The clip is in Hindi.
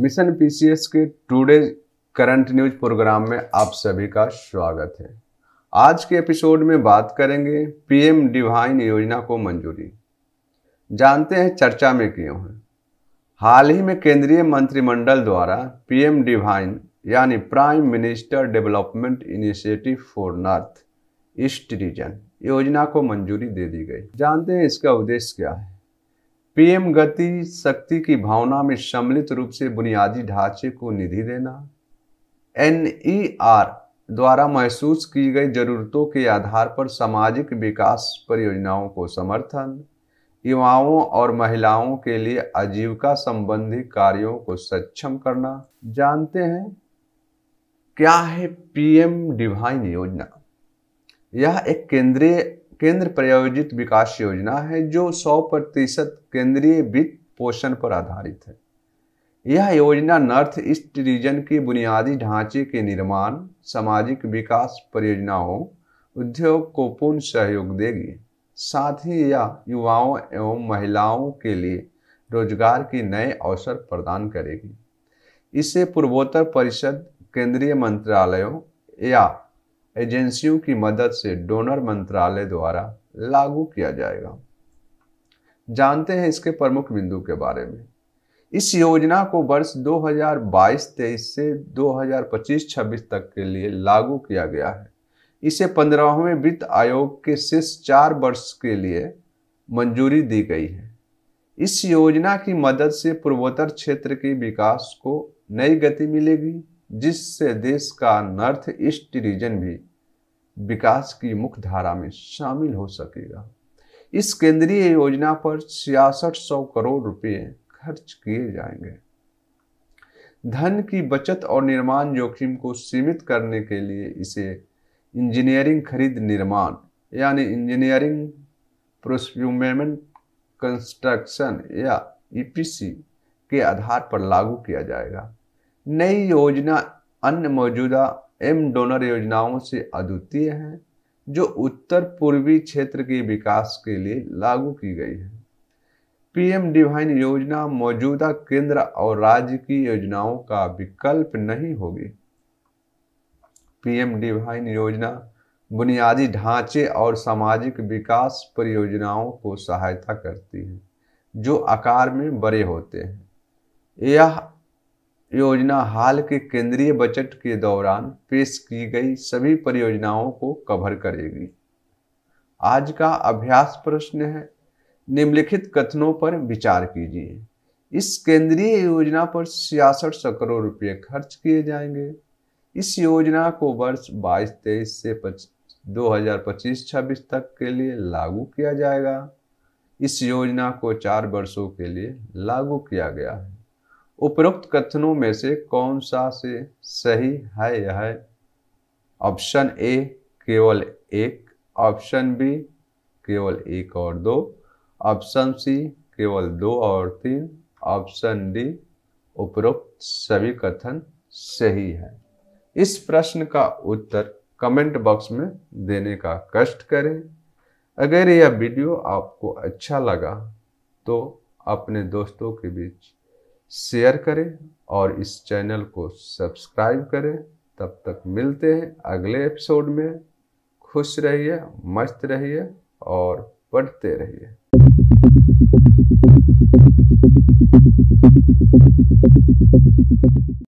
मिशन पीसीएस के टुडे करंट न्यूज प्रोग्राम में आप सभी का स्वागत है आज के एपिसोड में बात करेंगे पीएम डिवाइन योजना को मंजूरी जानते हैं चर्चा में क्यों है हाल ही में केंद्रीय मंत्रिमंडल द्वारा पीएम डिवाइन यानी prime minister development initiative for north east region योजना को मंजूरी दे दी गई जानते हैं इसका उद्देश्य क्या है पीएम गति शक्ति की भावना में सम्मिलित रूप से बुनियादी ढांचे को निधि देना एन द्वारा महसूस की गई जरूरतों के आधार पर सामाजिक विकास परियोजनाओं को समर्थन युवाओं और महिलाओं के लिए आजीविका संबंधी कार्यों को सक्षम करना जानते हैं क्या है पीएम डिवाइन योजना यह एक केंद्रीय केंद्र प्रायोजित विकास योजना है जो 100 प्रतिशत केंद्रीय वित्त पोषण पर आधारित है यह योजना नॉर्थ ईस्ट रीजन के बुनियादी ढांचे के निर्माण सामाजिक विकास परियोजनाओं उद्योग को पूर्ण सहयोग देगी साथ ही यह युवाओं एवं महिलाओं के लिए रोजगार के नए अवसर प्रदान करेगी इसे पूर्वोत्तर परिषद केंद्रीय मंत्रालयों या एजेंसियों की मदद से डोनर मंत्रालय द्वारा लागू किया जाएगा जानते हैं इसके प्रमुख बिंदु के बारे में इस योजना को वर्ष 2022-23 से 2025-26 तक के लिए लागू किया गया है इसे पंद्रहवें वित्त आयोग के शीर्ष चार वर्ष के लिए मंजूरी दी गई है इस योजना की मदद से पूर्वोत्तर क्षेत्र के विकास को नई गति मिलेगी जिससे देश का नॉर्थ ईस्ट रीजन भी विकास की मुख्य धारा में शामिल हो सकेगा इस केंद्रीय योजना पर छियासठ सौ करोड़ रुपए खर्च किए जाएंगे धन की बचत और निर्माण जोखिम को सीमित करने के लिए इसे इंजीनियरिंग खरीद निर्माण यानी इंजीनियरिंग प्रोस्यूमेंट कंस्ट्रक्शन या ईपीसी के आधार पर लागू किया जाएगा नई योजना अन्य मौजूदा एम डोनर योजनाओं से अद्वितीय है जो उत्तर पूर्वी क्षेत्र के विकास के लिए लागू की गई है पीएम डिवाइन योजना मौजूदा केंद्र और राज्य की योजनाओं का विकल्प नहीं होगी पीएम डिवाइन योजना बुनियादी ढांचे और सामाजिक विकास परियोजनाओं को सहायता करती है जो आकार में बड़े होते हैं यह योजना हाल के केंद्रीय बजट के दौरान पेश की गई सभी परियोजनाओं को कवर करेगी आज का अभ्यास प्रश्न है निम्नलिखित कथनों पर विचार कीजिए इस केंद्रीय योजना पर छियासठ सौ करोड़ रुपये खर्च किए जाएंगे इस योजना को वर्ष बाईस तेईस से दो हजार पच्चीस छब्बीस तक के लिए लागू किया जाएगा इस योजना को चार वर्षों के लिए लागू किया गया है उपरोक्त कथनों में से कौन सा से सही है यह ऑप्शन ए केवल एक ऑप्शन बी केवल एक और दो ऑप्शन सी केवल दो और तीन ऑप्शन डी उपरोक्त सभी कथन सही है इस प्रश्न का उत्तर कमेंट बॉक्स में देने का कष्ट करें अगर यह वीडियो आपको अच्छा लगा तो अपने दोस्तों के बीच शेयर करें और इस चैनल को सब्सक्राइब करें तब तक मिलते हैं अगले एपिसोड में खुश रहिए मस्त रहिए और पढ़ते रहिए